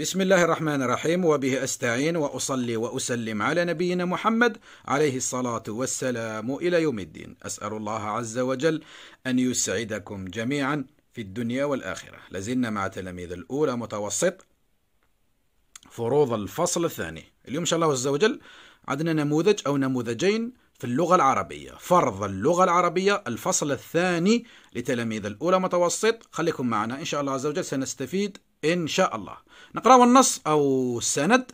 بسم الله الرحمن الرحيم وبه استعين واصلي واسلم على نبينا محمد عليه الصلاه والسلام الى يوم الدين. اسال الله عز وجل ان يسعدكم جميعا في الدنيا والاخره. لازلنا مع تلاميذ الاولى متوسط فروض الفصل الثاني. اليوم ان شاء الله عز وجل عندنا نموذج او نموذجين في اللغة العربية فرض اللغة العربية الفصل الثاني لتلاميذ الأولى متوسط خليكم معنا إن شاء الله عز وجل سنستفيد إن شاء الله نقرأ النص أو السند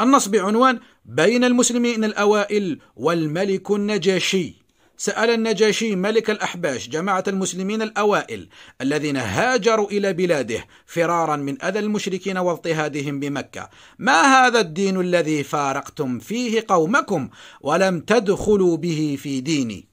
النص بعنوان بين المسلمين الأوائل والملك النجاشي سأل النجاشي ملك الأحباش جماعة المسلمين الأوائل الذين هاجروا إلى بلاده فرارا من أذى المشركين واضطهادهم بمكة ما هذا الدين الذي فارقتم فيه قومكم ولم تدخلوا به في ديني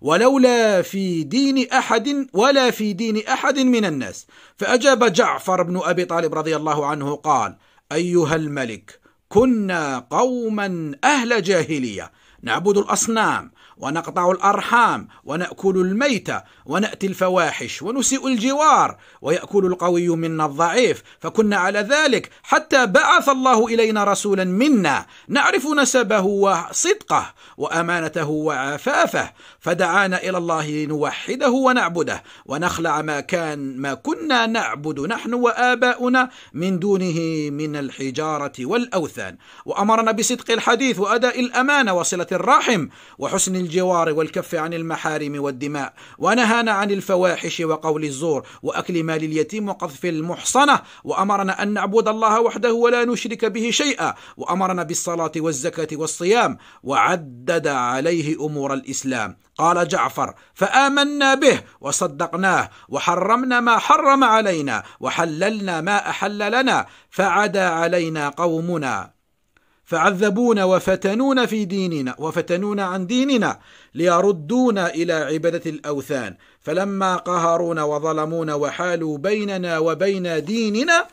ولولا في دين أحد ولا في دين أحد من الناس فأجاب جعفر بن أبي طالب رضي الله عنه قال أيها الملك كنا قوما أهل جاهلية نعبد الأصنام ونقطع الأرحام ونأكل الميتة ونأتي الفواحش ونسيء الجوار ويأكل القوي منا الضعيف فكنا على ذلك حتى بعث الله إلينا رسولا منا نعرف نسبه وصدقه وأمانته وعفافه فدعانا إلى الله لنوحده ونعبده ونخلع ما كان ما كنا نعبد نحن وآباؤنا من دونه من الحجارة والأوثان وأمرنا بصدق الحديث وأداء الأمانة وصلة الرحم وحسن الجوار والكف عن المحارم والدماء ونهانا عن الفواحش وقول الزور وأكل مال اليتيم وقذف المحصنة وأمرنا أن نعبد الله وحده ولا نشرك به شيئا وأمرنا بالصلاة والزكاة والصيام وعدد عليه أمور الإسلام قال جعفر فآمنا به وصدقناه وحرمنا ما حرم علينا وحللنا ما أحل لنا فعدا علينا قومنا فعذبونا وفتنونا في ديننا وفتنونا عن ديننا ليردونا إلى عبادة الأوثان فلما قهرونا وظلمونا وحالوا بيننا وبين ديننا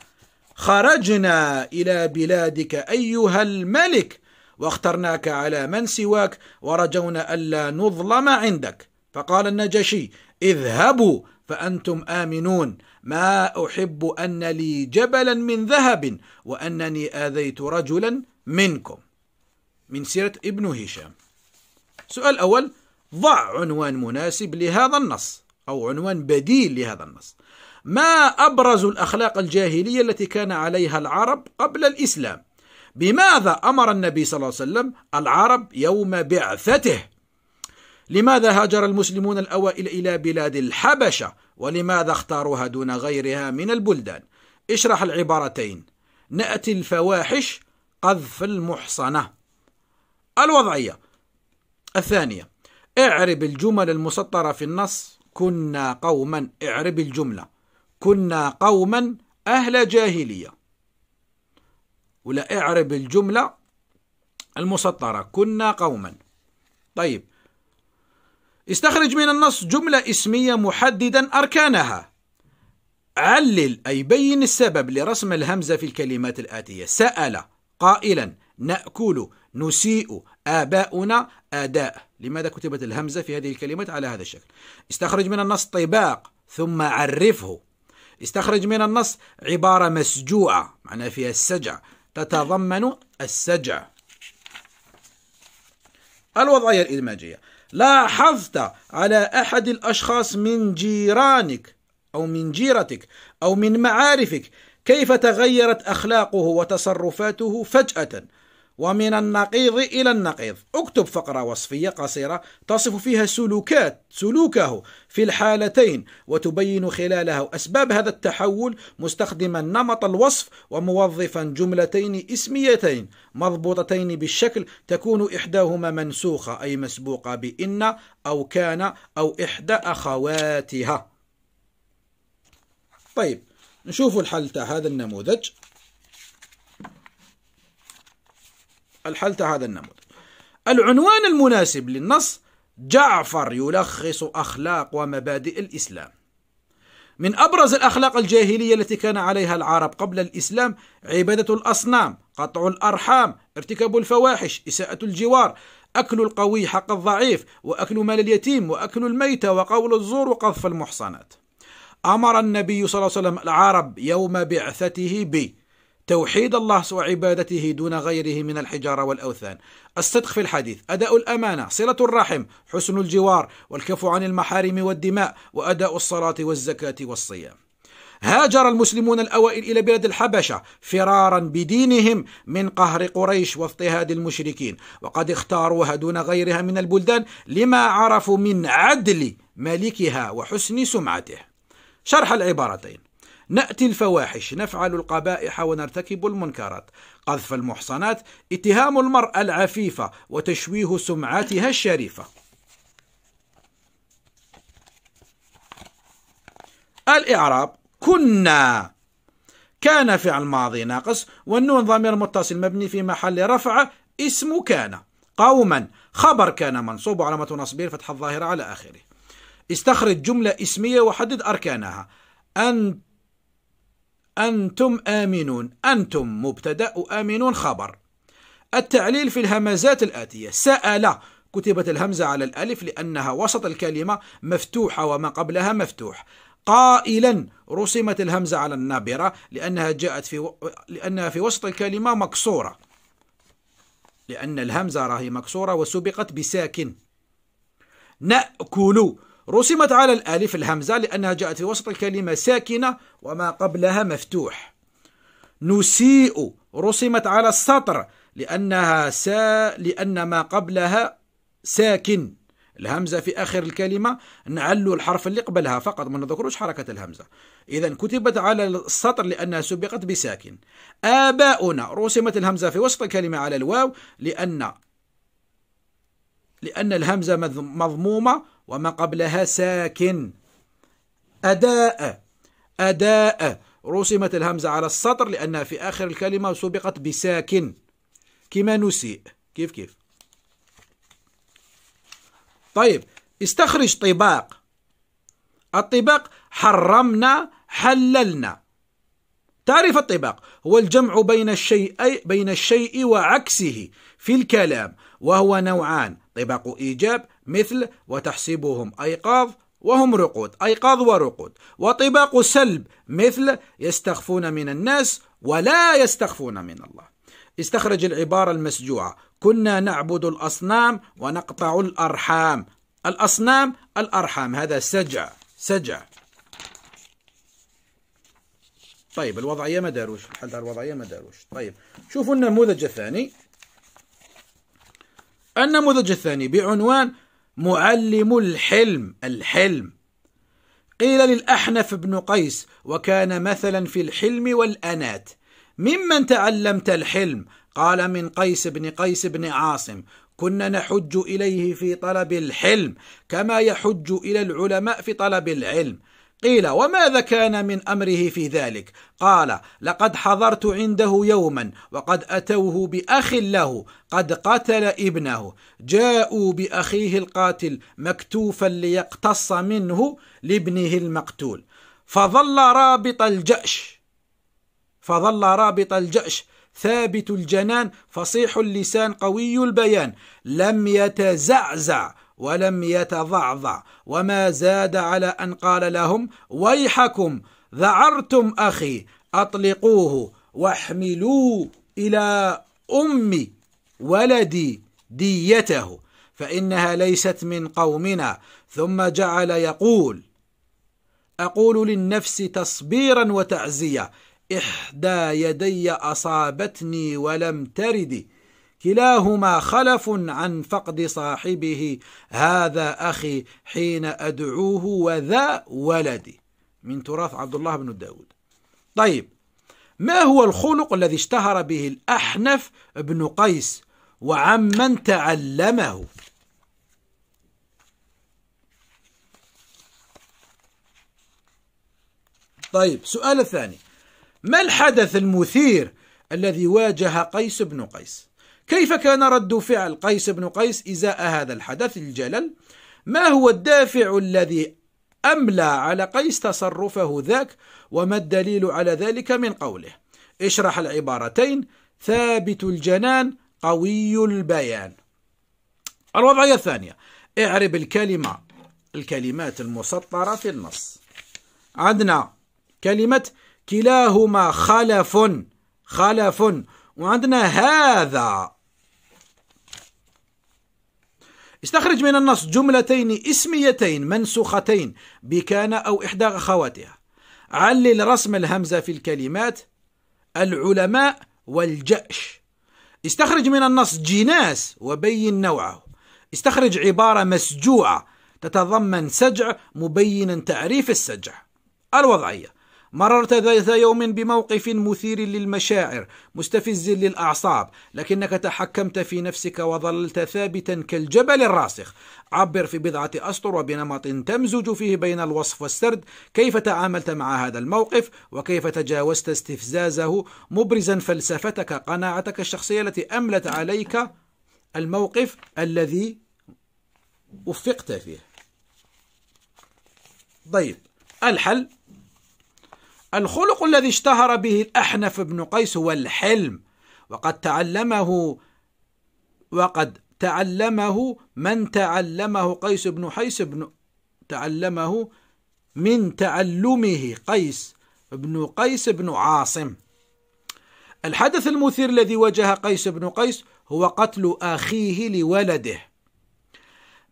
خرجنا إلى بلادك أيها الملك واخترناك على من سواك ورجونا ألا نظلم عندك فقال النجشي اذهبوا فأنتم آمنون ما أحب أن لي جبلا من ذهب وأنني آذيت رجلا منكم من سيرة ابن هشام سؤال أول ضع عنوان مناسب لهذا النص أو عنوان بديل لهذا النص ما أبرز الأخلاق الجاهلية التي كان عليها العرب قبل الإسلام بماذا أمر النبي صلى الله عليه وسلم العرب يوم بعثته لماذا هاجر المسلمون الأوائل إلى بلاد الحبشة ولماذا اختاروها دون غيرها من البلدان اشرح العبارتين نأتي الفواحش قذف المحصنة الوضعية الثانية اعرب الجمل المسطرة في النص كنا قوما اعرب الجملة كنا قوما أهل جاهلية ولا اعرب الجملة المسطرة كنا قوما طيب استخرج من النص جملة اسمية محددا أركانها علل أي بين السبب لرسم الهمزة في الكلمات الآتية سأل قائلا نأكل نسيء آباؤنا آداء لماذا كتبت الهمزة في هذه الكلمات على هذا الشكل استخرج من النص طباق ثم عرفه استخرج من النص عبارة مسجوعة معناها فيها السجع تتضمن السجع الوضعية الإدماجية لاحظت على أحد الأشخاص من جيرانك أو من جيرتك أو من معارفك كيف تغيرت أخلاقه وتصرفاته فجأة ومن النقيض إلى النقيض اكتب فقرة وصفية قصيرة تصف فيها سلوكات سلوكه في الحالتين وتبين خلالها أسباب هذا التحول مستخدما نمط الوصف وموظفا جملتين اسميتين مضبوطتين بالشكل تكون إحداهما منسوخة أي مسبوقة بإن أو كان أو إحدى أخواتها طيب نشوف الحل تاع هذا النموذج الحل تاع هذا النموذج العنوان المناسب للنص جعفر يلخص أخلاق ومبادئ الإسلام من أبرز الأخلاق الجاهلية التي كان عليها العرب قبل الإسلام عبادة الأصنام قطع الأرحام ارتكاب الفواحش إساءة الجوار أكل القوي حق الضعيف وأكل مال اليتيم وأكل الميت وقول الزور وقذف المحصنات أمر النبي صلى الله عليه وسلم العرب يوم بعثته بتوحيد الله وعبادته دون غيره من الحجارة والأوثان الصدق في الحديث أداء الأمانة صلة الرحم حسن الجوار والكف عن المحارم والدماء وأداء الصلاة والزكاة والصيام هاجر المسلمون الأوائل إلى بلاد الحبشة فرارا بدينهم من قهر قريش واضطهاد المشركين وقد اختاروها دون غيرها من البلدان لما عرفوا من عدل ملكها وحسن سمعته شرح العبارتين نأتي الفواحش نفعل القبائح ونرتكب المنكرات قذف المحصنات اتهام المرأة العفيفة وتشويه سمعتها الشريفة الإعراب كنا كان فعل ماضي ناقص والنون ضمير متصل مبني في محل رفع اسم كان قوما خبر كان منصوب علامة نصبه فتح الظاهرة على آخره استخرج جملة اسمية وحدد أركانها أن أنتم آمنون أنتم مبتدأ آمنون خبر التعليل في الهمزات الآتية سأل كتبت الهمزة على الألف لأنها وسط الكلمة مفتوحة وما قبلها مفتوح قائلا رسمت الهمزة على النابرة لأنها جاءت في و... لأنها في وسط الكلمة مكسورة لأن الهمزة راهي مكسورة وسبقت بساكن نأكل رسمت على الألف الهمزة لأنها جاءت في وسط الكلمة ساكنة وما قبلها مفتوح نسيء رسمت على السطر لأنها سا لأن ما قبلها ساكن الهمزة في آخر الكلمة نعلو الحرف اللي قبلها فقط ما نذكروش حركة الهمزة إذا كتبت على السطر لأنها سبقت بساكن آباؤنا رسمت الهمزة في وسط الكلمة على الواو لأن لأن الهمزة مضمومة وما قبلها ساكن أداء أداء رسمت الهمزة على السطر لأنها في آخر الكلمة سبقت بساكن كما نسيء كيف كيف طيب استخرج طباق الطباق حرمنا حللنا تعريف الطباق هو الجمع بين الشيء بين الشيء وعكسه في الكلام وهو نوعان طباق إيجاب مثل وتحسبهم أيقاظ وهم رقود أيقاظ ورقود وطباق سلب مثل يستخفون من الناس ولا يستخفون من الله استخرج العبارة المسجوعة كنا نعبد الأصنام ونقطع الأرحام الأصنام الأرحام هذا سجع سجع طيب الوضعيه ما داروش الحل تاع الوضعيه ما داروش طيب شوفوا النموذج الثاني النموذج الثاني بعنوان معلم الحلم الحلم قيل للأحنف بن قيس وكان مثلا في الحلم والأنات ممن تعلمت الحلم قال من قيس بن قيس بن عاصم كنا نحج إليه في طلب الحلم كما يحج إلى العلماء في طلب العلم قيل وماذا كان من امره في ذلك قال لقد حضرت عنده يوما وقد اتوه باخ له قد قتل ابنه جاءوا باخيه القاتل مكتوفا ليقتص منه لابنه المقتول فظل رابط الجأش فظل رابط الجأش ثابت الجنان فصيح اللسان قوي البيان لم يتزعزع ولم يتضعضع وما زاد على أن قال لهم ويحكم ذعرتم أخي أطلقوه واحملوه إلى أم ولدي ديته فإنها ليست من قومنا ثم جعل يقول أقول للنفس تصبيرا وتعزية إحدى يدي أصابتني ولم تردي كلاهما خلف عن فقد صاحبه هذا أخي حين أدعوه وذا ولدي من تراث عبد الله بن داود طيب ما هو الخلق الذي اشتهر به الأحنف بن قيس وعمن تعلمه طيب سؤال الثاني ما الحدث المثير الذي واجه قيس بن قيس كيف كان رد فعل قيس بن قيس إزاء هذا الحدث الجلل ما هو الدافع الذي أملى على قيس تصرفه ذاك وما الدليل على ذلك من قوله اشرح العبارتين ثابت الجنان قوي البيان الوضعية الثانية اعرب الكلمة الكلمات المسطرة في النص عندنا كلمة كلاهما خلف خلف وعندنا هذا استخرج من النص جملتين اسميتين منسوختين بكان أو إحدى أخواتها علل رسم الهمزة في الكلمات العلماء والجأش استخرج من النص جناس وبين نوعه استخرج عبارة مسجوعة تتضمن سجع مبينا تعريف السجع الوضعية مررت ذات يوم بموقف مثير للمشاعر مستفز للاعصاب لكنك تحكمت في نفسك وظللت ثابتا كالجبل الراسخ عبر في بضعه اسطر وبنمط تمزج فيه بين الوصف والسرد كيف تعاملت مع هذا الموقف وكيف تجاوزت استفزازه مبرزا فلسفتك قناعتك الشخصيه التي املت عليك الموقف الذي وفقت فيه طيب الحل الخلق الذي اشتهر به الأحنف بن قيس هو الحلم وقد تعلمه وقد تعلمه من تعلمه قيس بن حيس بن تعلمه من تعلمه قيس بن قيس بن عاصم الحدث المثير الذي واجه قيس بن قيس هو قتل أخيه لولده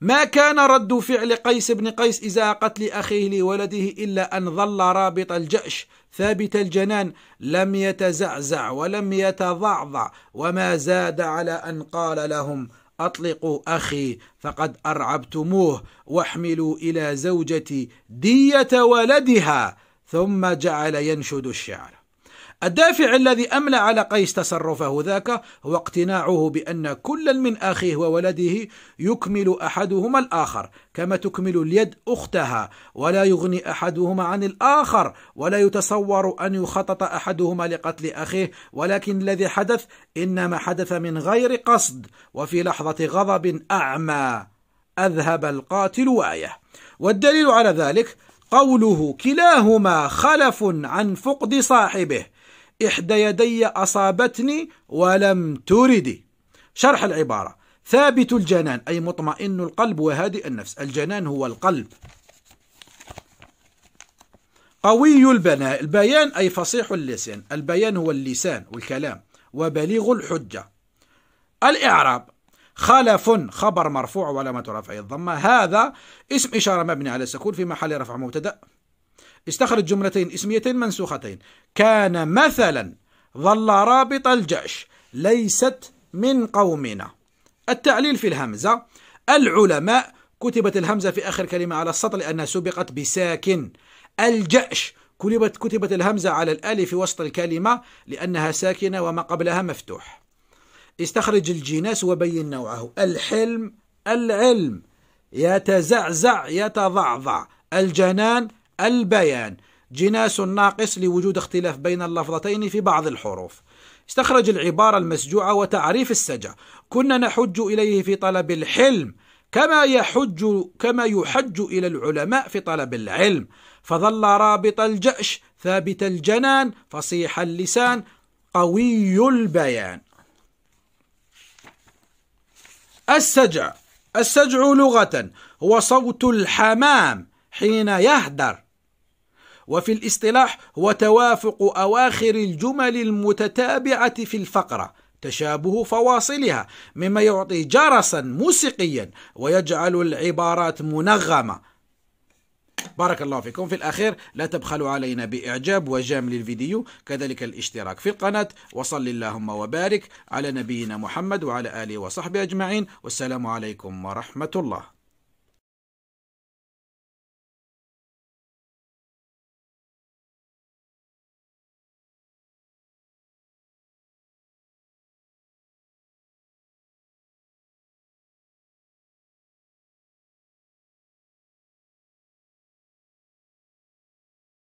ما كان رد فعل قيس بن قيس إزاء قتل أخيه لولده إلا أن ظل رابط الجأش ثابت الجنان لم يتزعزع ولم يتضعضع وما زاد على أن قال لهم أطلقوا أخي فقد أرعبتموه واحملوا إلى زوجتي دية ولدها ثم جعل ينشد الشعر الدافع الذي أملى على قيس تصرفه ذاك هو اقتناعه بأن كلا من أخيه وولده يكمل أحدهما الآخر كما تكمل اليد أختها ولا يغني أحدهما عن الآخر ولا يتصور أن يخطط أحدهما لقتل أخيه ولكن الذي حدث إنما حدث من غير قصد وفي لحظة غضب أعمى أذهب القاتل وايه والدليل على ذلك قوله كلاهما خلف عن فقد صاحبه إحدى يدي أصابتني ولم تردي شرح العبارة ثابت الجنان أي مطمئن القلب وهادئ النفس الجنان هو القلب قوي البناء البيان أي فصيح اللسان البيان هو اللسان والكلام وبليغ الحجة الإعراب خلف خبر مرفوع ما ترفع الضمة هذا اسم إشارة مبني على السكون في محل رفع مبتدأ استخرج جملتين اسميتين منسوختين كان مثلا ظل رابط الجأش ليست من قومنا التعليل في الهمزة العلماء كتبت الهمزة في آخر كلمة على السطر لأنها سبقت بساكن الجأش كتبت كتبت الهمزة على الألف وسط الكلمة لأنها ساكنة وما قبلها مفتوح استخرج الجناس وبين نوعه الحلم العلم يتزعزع يتضعضع الجنان البيان جناس ناقص لوجود اختلاف بين اللفظتين في بعض الحروف استخرج العبارة المسجوعة وتعريف السجع كنا نحج إليه في طلب الحلم كما يحج كما يحج إلى العلماء في طلب العلم فظل رابط الجأش ثابت الجنان فصيح اللسان قوي البيان السجع السجع لغة هو صوت الحمام حين يهدر وفي الاصطلاح هو توافق أواخر الجمل المتتابعة في الفقرة تشابه فواصلها مما يعطي جرسا موسيقيا ويجعل العبارات منغمه بارك الله فيكم في الأخير لا تبخلوا علينا بإعجاب وجام للفيديو كذلك الاشتراك في القناة وصل اللهم وبارك على نبينا محمد وعلى آله وصحبه أجمعين والسلام عليكم ورحمة الله